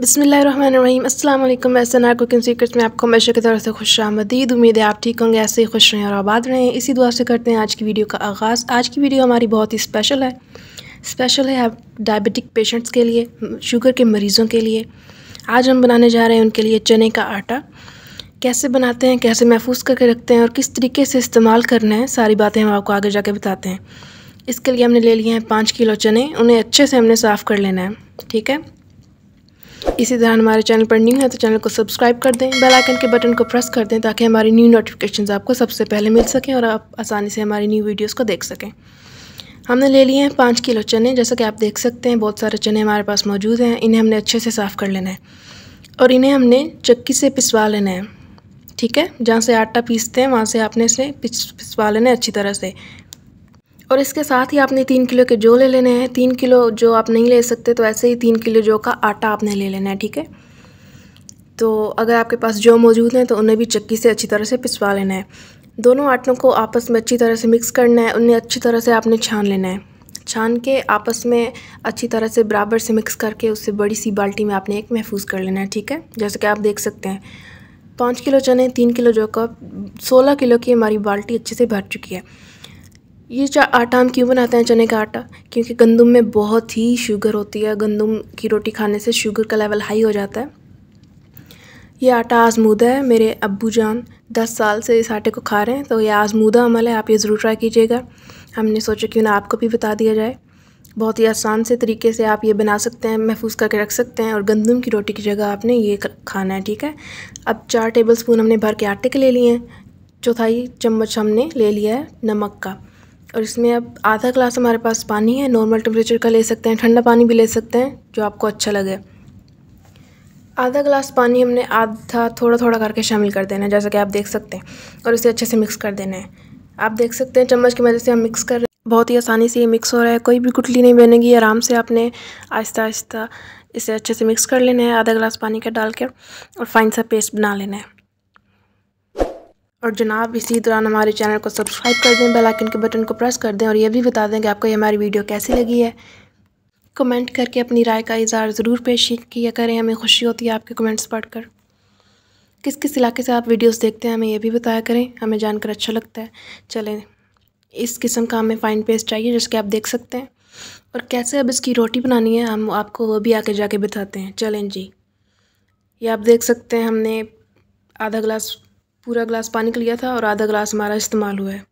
बसमीम अल्लाम एसनार cooking secrets में आपको हमेशा की तरफ से खुश आमदीद उम्मीद है आप ठीक होंगे ऐसे ही खुश रहें और आबाद रहें इसी दुआ से करते हैं आज की वीडियो का आगाज़ आज की वीडियो हमारी बहुत ही स्पेशल है स्पेशल है आप डायबिटिक पेशेंट्स के लिए शुगर के मरीज़ों के लिए आज हम बनाने जा रहे हैं उनके लिए चने का आटा कैसे बनाते हैं कैसे महफूज करके रखते हैं और किस तरीके से इस्तेमाल करना है सारी बातें हम आपको आगे जाके बताते हैं इसके लिए हमने ले लिए हैं पाँच किलो चने उन्हें अच्छे से हमने साफ़ कर लेना है ठीक है इसी तरह हमारे चैनल पर न्यू है तो चैनल को सब्सक्राइब कर दें बेल आइकन के बटन को प्रेस कर दें ताकि हमारी न्यू नोटिफिकेशन आपको सबसे पहले मिल सकें और आप आसानी से हमारी न्यू वीडियोज़ को देख सकें हमने ले लिए हैं पाँच किलो चने जैसा कि आप देख सकते हैं बहुत सारे चने हमारे पास मौजूद हैं इन्हें हमने अच्छे से साफ़ कर लेना है और इन्हें हमने चक्की से पिसवा लेना है ठीक है जहाँ से आटा पीसते हैं वहाँ से आपने इसे पिसवा लेना है अच्छी तरह से और इसके साथ ही आपने तीन किलो के जो ले लेने हैं तीन किलो जो आप नहीं ले सकते तो ऐसे ही तीन किलो जो का आटा आपने ले लेना है ठीक है तो अगर आपके पास जो मौजूद हैं तो उन्हें भी चक्की से अच्छी तरह से पिसवा लेना है दोनों आटों को आपस में अच्छी तरह से मिक्स करना है उन्हें अच्छी तरह से आपने छान लेना है छान के आपस में अच्छी तरह से बराबर से मिक्स करके उससे बड़ी सी बाल्टी में आपने एक महफूज कर लेना है ठीक है जैसे कि आप देख सकते हैं पाँच किलो चने तीन किलो जो कप सोलह किलो की हमारी बाल्टी अच्छे से भर चुकी है ये आटा हम क्यों बनाते हैं चने का आटा क्योंकि गंदम में बहुत ही शुगर होती है गंदम की रोटी खाने से शुगर का लेवल हाई हो जाता है ये आटा आजमूदा है मेरे अबू जान दस साल से इस आटे को खा रहे हैं तो ये आजमूदा अमल है आप ये ज़रूर ट्राई कीजिएगा हमने सोचा क्यों ना आपको भी बता दिया जाए बहुत ही आसान से तरीके से आप ये बना सकते हैं महफूज करके रख सकते हैं और गंदम की रोटी की जगह आपने ये खाना है ठीक है अब चार टेबल स्पून हमने भर के आटे के ले लिए हैं चौथाई चम्मच हमने ले लिया है नमक का और इसमें अब आधा ग्लास हमारे पास पानी है नॉर्मल टेम्परेचर का ले सकते हैं ठंडा पानी भी ले सकते हैं जो आपको अच्छा लगे आधा ग्लास पानी हमने आधा थोड़ा थोड़ा करके शामिल कर देना है जैसा कि आप देख सकते हैं और इसे अच्छे से मिक्स कर देना है आप देख सकते हैं चम्मच की मदद से हम मिक्स कर रहे हैं बहुत ही आसानी से ये मिक्स हो रहा है कोई भी गुटली नहीं बनेगी आराम से आपने आहिस्ता आहिस्ता इसे अच्छे से मिक्स कर लेना है आधा ग्लास पानी का डाल कर और फाइन सा पेस्ट बना लेना है और जनाब इसी दौरान हमारे चैनल को सब्सक्राइब कर दें बेल आइकन के बटन को प्रेस कर दें और ये भी बता दें कि आपको ये हमारी वीडियो कैसी लगी है कमेंट करके अपनी राय का इजहार ज़रूर पेश किया करें हमें खुशी होती है आपके कमेंट्स पढ़कर किस किस इलाके से आप वीडियोस देखते हैं हमें यह भी बताया करें हमें जानकर अच्छा लगता है चलें इस किस्म का हमें फ़ाइन पेस्ट चाहिए जिसके आप देख सकते हैं और कैसे अब इसकी रोटी बनानी है हम आपको वो भी आके जाके बताते हैं चलें जी ये आप देख सकते हैं हमने आधा ग्लास पूरा ग्लास पानी का लिया था और आधा ग्लास हमारा इस्तेमाल हुआ है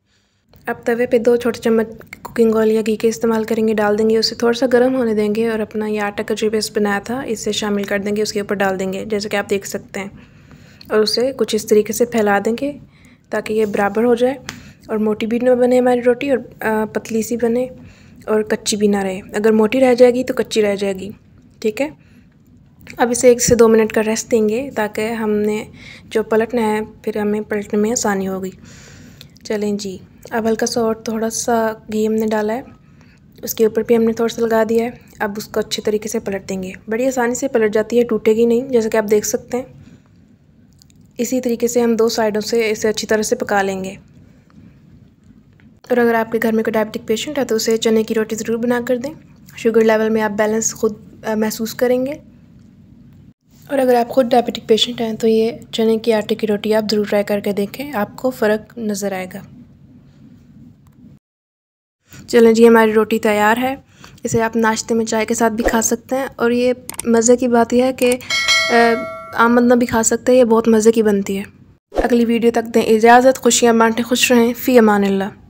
अब तवे पे दो छोटे चम्मच कुकिंग ऑयल या घी के इस्तेमाल करेंगे डाल देंगे उसे थोड़ा सा गर्म होने देंगे और अपना ये आटा का जो पेस्ट बनाया था इसे शामिल कर देंगे उसके ऊपर डाल देंगे जैसे कि आप देख सकते हैं और उसे कुछ इस तरीके से फैला देंगे ताकि ये बराबर हो जाए और मोटी भी ना बने हमारी रोटी और पतली सी बने और कच्ची भी ना रहे अगर मोटी रह जाएगी तो कच्ची रह जाएगी ठीक है अब इसे एक से दो मिनट का रेस्ट देंगे ताकि हमने जो पलटना है फिर हमें पलटने में आसानी होगी चलें जी अब हल्का सा और थोड़ा सा घी हमने डाला है उसके ऊपर भी हमने थोड़ा सा लगा दिया है अब उसको अच्छे तरीके से पलट देंगे बड़ी आसानी से पलट जाती है टूटेगी नहीं जैसा कि आप देख सकते हैं इसी तरीके से हम दो साइडों से इसे अच्छी तरह से पका लेंगे और अगर आपके घर में कोई डायबिटिक पेशेंट है तो उसे चने की रोटी ज़रूर बना कर दें शुगर लेवल में आप बैलेंस खुद महसूस करेंगे और अगर आप खुद डायबिटिक पेशेंट हैं तो ये चने की आटे की रोटी आप ज़रूर ट्राई करके देखें आपको फ़र्क नज़र आएगा चलें जी हमारी रोटी तैयार है इसे आप नाश्ते में चाय के साथ भी खा सकते हैं और ये मज़े की बात यह है कि आम बंदा भी खा सकते हैं ये बहुत मज़े की बनती है अगली वीडियो तक दें इजाज़त खुशियाँ बांटें खुश रहें फ़ी अमान